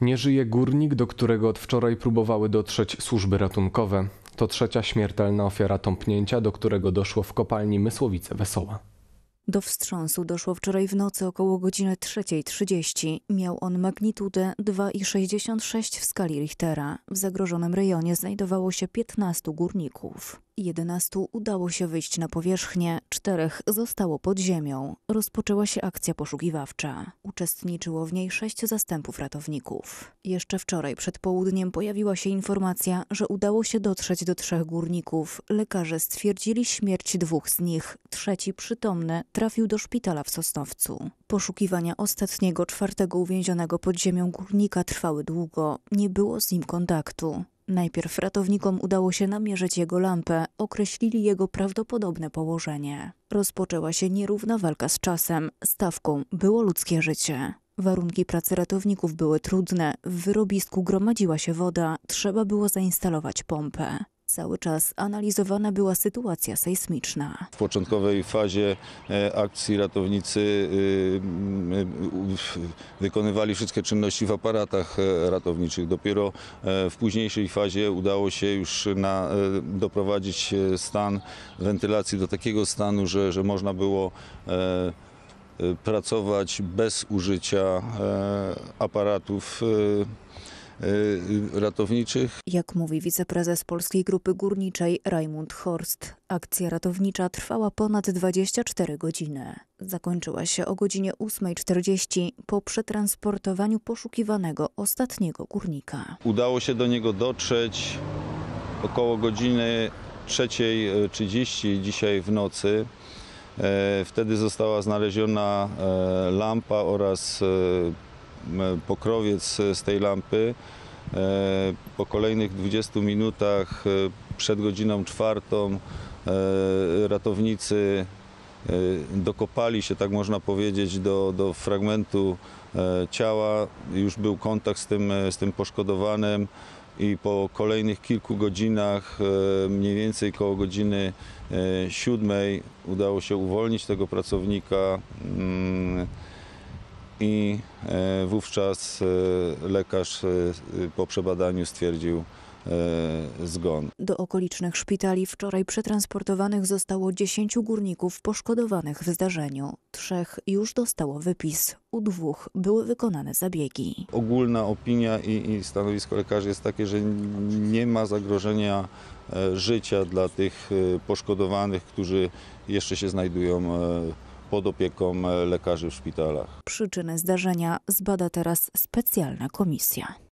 Nie żyje górnik, do którego od wczoraj próbowały dotrzeć służby ratunkowe. To trzecia śmiertelna ofiara tąpnięcia, do którego doszło w kopalni Mysłowice Wesoła. Do wstrząsu doszło wczoraj w nocy około godziny 3.30. Miał on magnitudę 2,66 w skali Richtera. W zagrożonym rejonie znajdowało się 15 górników. 11 udało się wyjść na powierzchnię, czterech zostało pod ziemią. Rozpoczęła się akcja poszukiwawcza. Uczestniczyło w niej sześć zastępów ratowników. Jeszcze wczoraj przed południem pojawiła się informacja, że udało się dotrzeć do trzech górników. Lekarze stwierdzili śmierć dwóch z nich. Trzeci przytomny trafił do szpitala w Sosnowcu. Poszukiwania ostatniego, czwartego uwięzionego pod ziemią górnika trwały długo, nie było z nim kontaktu. Najpierw ratownikom udało się namierzyć jego lampę, określili jego prawdopodobne położenie. Rozpoczęła się nierówna walka z czasem, stawką było ludzkie życie. Warunki pracy ratowników były trudne, w wyrobisku gromadziła się woda, trzeba było zainstalować pompę. Cały czas analizowana była sytuacja sejsmiczna. W początkowej fazie e, akcji ratownicy y, y, y, wykonywali wszystkie czynności w aparatach e, ratowniczych. Dopiero e, w późniejszej fazie udało się już na, doprowadzić stan wentylacji do takiego stanu, że, że można było pracować bez użycia aparatów Y, ratowniczych. Jak mówi wiceprezes Polskiej Grupy Górniczej Rajmund Horst, akcja ratownicza trwała ponad 24 godziny. Zakończyła się o godzinie 8.40 po przetransportowaniu poszukiwanego ostatniego górnika. Udało się do niego dotrzeć około godziny 3.30 dzisiaj w nocy. E, wtedy została znaleziona e, lampa oraz e, pokrowiec z tej lampy. E, po kolejnych 20 minutach e, przed godziną czwartą e, ratownicy dokopali się, tak można powiedzieć, do, do fragmentu ciała. Już był kontakt z tym, z tym poszkodowanym i po kolejnych kilku godzinach, mniej więcej koło godziny siódmej, udało się uwolnić tego pracownika. Mm, i e, wówczas e, lekarz e, po przebadaniu stwierdził zgon. Do okolicznych szpitali wczoraj przetransportowanych zostało 10 górników poszkodowanych w zdarzeniu. Trzech już dostało wypis, u dwóch były wykonane zabiegi. Ogólna opinia i, i stanowisko lekarzy jest takie, że nie ma zagrożenia życia dla tych poszkodowanych, którzy jeszcze się znajdują pod opieką e, lekarzy w szpitalach. Przyczyny zdarzenia zbada teraz specjalna komisja.